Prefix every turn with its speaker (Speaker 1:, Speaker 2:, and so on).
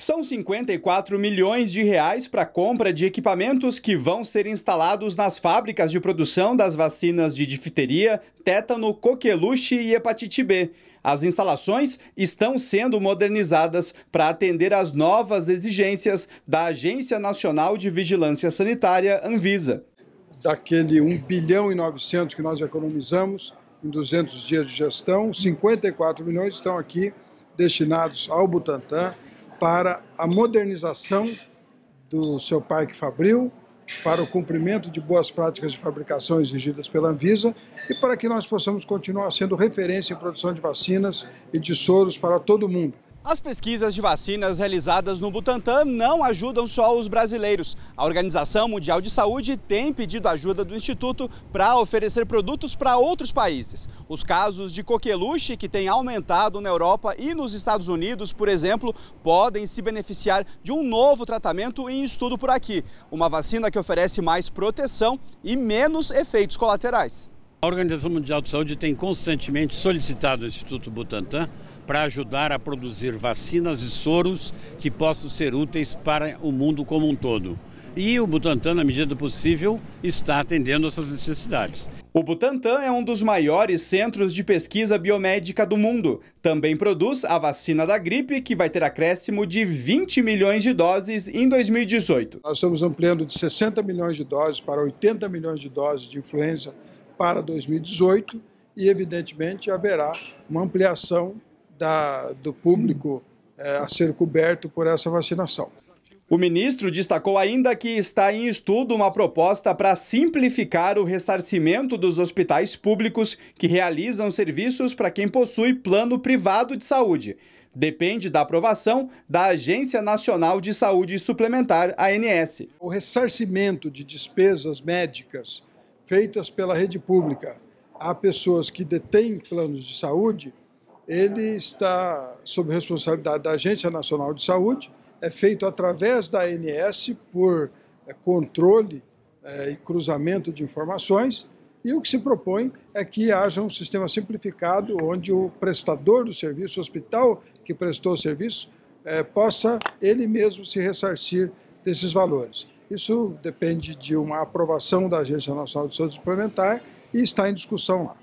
Speaker 1: São 54 milhões de reais para a compra de equipamentos que vão ser instalados nas fábricas de produção das vacinas de difteria, tétano, coqueluche e hepatite B. As instalações estão sendo modernizadas para atender às novas exigências da Agência Nacional de Vigilância Sanitária,
Speaker 2: Anvisa. Daquele 1 bilhão e 900 que nós economizamos em 200 dias de gestão, 54 milhões estão aqui destinados ao Butantan para a modernização do seu parque fabril, para o cumprimento de boas práticas de fabricação exigidas pela Anvisa e para que nós possamos continuar sendo referência em produção de vacinas e de soros para todo mundo.
Speaker 1: As pesquisas de vacinas realizadas no Butantan não ajudam só os brasileiros. A Organização Mundial de Saúde tem pedido ajuda do Instituto para oferecer produtos para outros países. Os casos de coqueluche, que têm aumentado na Europa e nos Estados Unidos, por exemplo, podem se beneficiar de um novo tratamento em estudo por aqui. Uma vacina que oferece mais proteção e menos efeitos colaterais.
Speaker 2: A Organização Mundial de Saúde tem constantemente solicitado o Instituto Butantan para ajudar a produzir vacinas e soros que possam ser úteis para o mundo como um todo. E o Butantan, na medida do possível, está atendendo essas necessidades.
Speaker 1: O Butantan é um dos maiores centros de pesquisa biomédica do mundo. Também produz a vacina da gripe, que vai ter
Speaker 2: acréscimo de 20 milhões de doses em 2018. Nós estamos ampliando de 60 milhões de doses para 80 milhões de doses de influenza para 2018 e, evidentemente, haverá uma ampliação da, do público é, a ser coberto por essa vacinação.
Speaker 1: O ministro destacou ainda que está em estudo uma proposta para simplificar o ressarcimento dos hospitais públicos que realizam serviços para quem possui plano privado de saúde. Depende da aprovação
Speaker 2: da Agência Nacional de Saúde Suplementar, ANS. O ressarcimento de despesas médicas feitas pela rede pública a pessoas que detêm planos de saúde, ele está sob responsabilidade da Agência Nacional de Saúde, é feito através da ANS por é, controle é, e cruzamento de informações, e o que se propõe é que haja um sistema simplificado onde o prestador do serviço, o hospital que prestou o serviço, é, possa ele mesmo se ressarcir desses valores. Isso depende de uma aprovação da Agência Nacional de Saúde Suplementar e está em discussão lá.